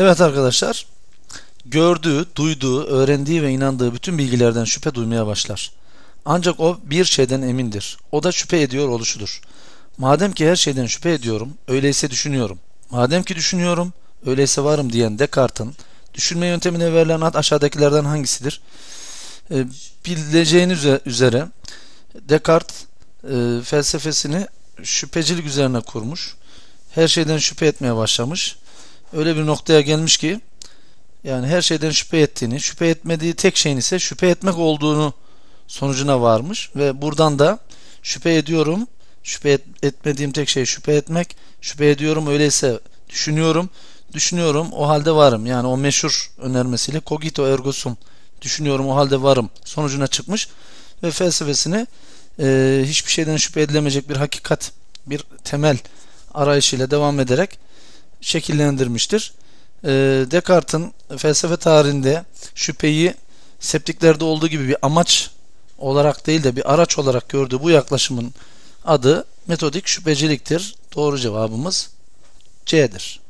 Evet arkadaşlar, gördüğü, duyduğu, öğrendiği ve inandığı bütün bilgilerden şüphe duymaya başlar. Ancak o bir şeyden emindir. O da şüphe ediyor oluşudur. Madem ki her şeyden şüphe ediyorum, öyleyse düşünüyorum. Madem ki düşünüyorum, öyleyse varım diyen Descartes'in düşünme yöntemine verilen ad aşağıdakilerden hangisidir? E, bileceğiniz üzere Descartes e, felsefesini şüphecilik üzerine kurmuş. Her şeyden şüphe etmeye başlamış öyle bir noktaya gelmiş ki yani her şeyden şüphe ettiğini, şüphe etmediği tek şeyin ise şüphe etmek olduğunu sonucuna varmış ve buradan da şüphe ediyorum, şüphe et, etmediğim tek şey şüphe etmek, şüphe ediyorum öyleyse düşünüyorum, düşünüyorum o halde varım. Yani o meşhur önermesiyle cogito ergo sum, düşünüyorum o halde varım sonucuna çıkmış ve felsefesini e, hiçbir şeyden şüphe edilemeyecek bir hakikat, bir temel arayışıyla devam ederek şekillendirmiştir. Ee, Descartes'in felsefe tarihinde şüpheyi septiklerde olduğu gibi bir amaç olarak değil de bir araç olarak gördüğü bu yaklaşımın adı metodik şüpheciliktir. Doğru cevabımız C'dir.